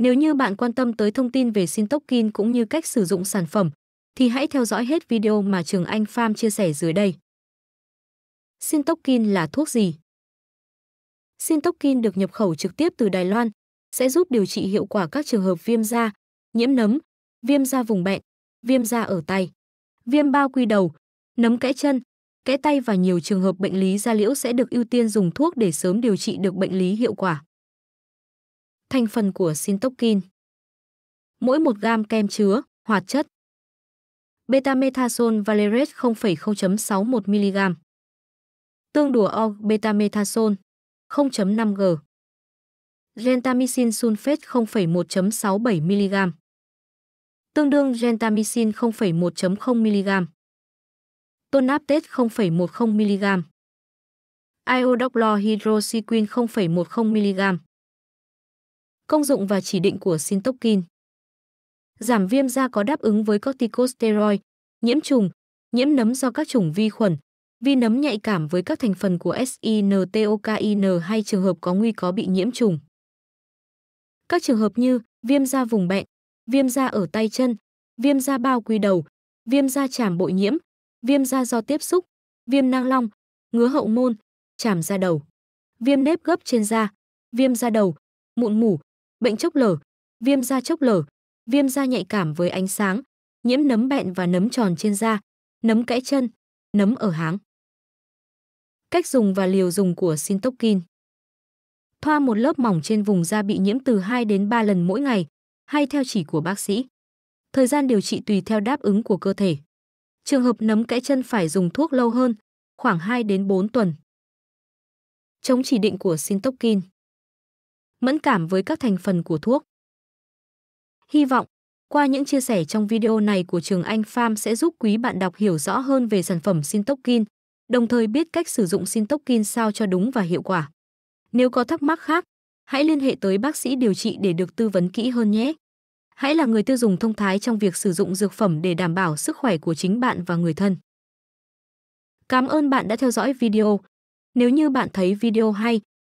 Nếu như bạn quan tâm tới thông tin về Sin cũng như cách sử dụng sản phẩm, thì hãy theo dõi hết video mà Trường Anh Farm chia sẻ dưới đây. Sin là thuốc gì? Sin được nhập khẩu trực tiếp từ Đài Loan, sẽ giúp điều trị hiệu quả các trường hợp viêm da, nhiễm nấm, viêm da vùng bẹn, viêm da ở tay, viêm bao quy đầu, nấm kẽ chân, kẽ tay và nhiều trường hợp bệnh lý da liễu sẽ được ưu tiên dùng thuốc để sớm điều trị được bệnh lý hiệu quả thành phần của sintokin. Mỗi 1 gam kem chứa hoạt chất betamethasone valerate 00 mg. Tương đùa O betamethasone 0.5 g. Gentamicin sulfate 0,1.67 mg. Tương đương gentamicin 0,1.0 mg. Tonaptet 0,10 mg. Iodochlorhydroxyquin 0,10 mg công dụng và chỉ định của Sintokin. Giảm viêm da có đáp ứng với corticosteroid, nhiễm trùng, nhiễm nấm do các chủng vi khuẩn, vi nấm nhạy cảm với các thành phần của SINTOKIN hay trường hợp có nguy có bị nhiễm trùng. Các trường hợp như viêm da vùng bẹn viêm da ở tay chân, viêm da bao quy đầu, viêm da chàm bội nhiễm, viêm da do tiếp xúc, viêm nang long, ngứa hậu môn, chàm da đầu, viêm nếp gấp trên da, viêm da đầu, mụn mủ, bệnh chốc lở, viêm da chốc lở, viêm da nhạy cảm với ánh sáng, nhiễm nấm bẹn và nấm tròn trên da, nấm kẽ chân, nấm ở háng. Cách dùng và liều dùng của Sintokin Thoa một lớp mỏng trên vùng da bị nhiễm từ 2 đến 3 lần mỗi ngày, hay theo chỉ của bác sĩ. Thời gian điều trị tùy theo đáp ứng của cơ thể. Trường hợp nấm kẽ chân phải dùng thuốc lâu hơn, khoảng 2 đến 4 tuần. Chống chỉ định của Sintokin mẫn cảm với các thành phần của thuốc. Hy vọng, qua những chia sẻ trong video này của Trường Anh Farm sẽ giúp quý bạn đọc hiểu rõ hơn về sản phẩm Sintokin, đồng thời biết cách sử dụng Sintokin sao cho đúng và hiệu quả. Nếu có thắc mắc khác, hãy liên hệ tới bác sĩ điều trị để được tư vấn kỹ hơn nhé. Hãy là người tiêu dùng thông thái trong việc sử dụng dược phẩm để đảm bảo sức khỏe của chính bạn và người thân. Cảm ơn bạn đã theo dõi video. Nếu như bạn thấy video hay,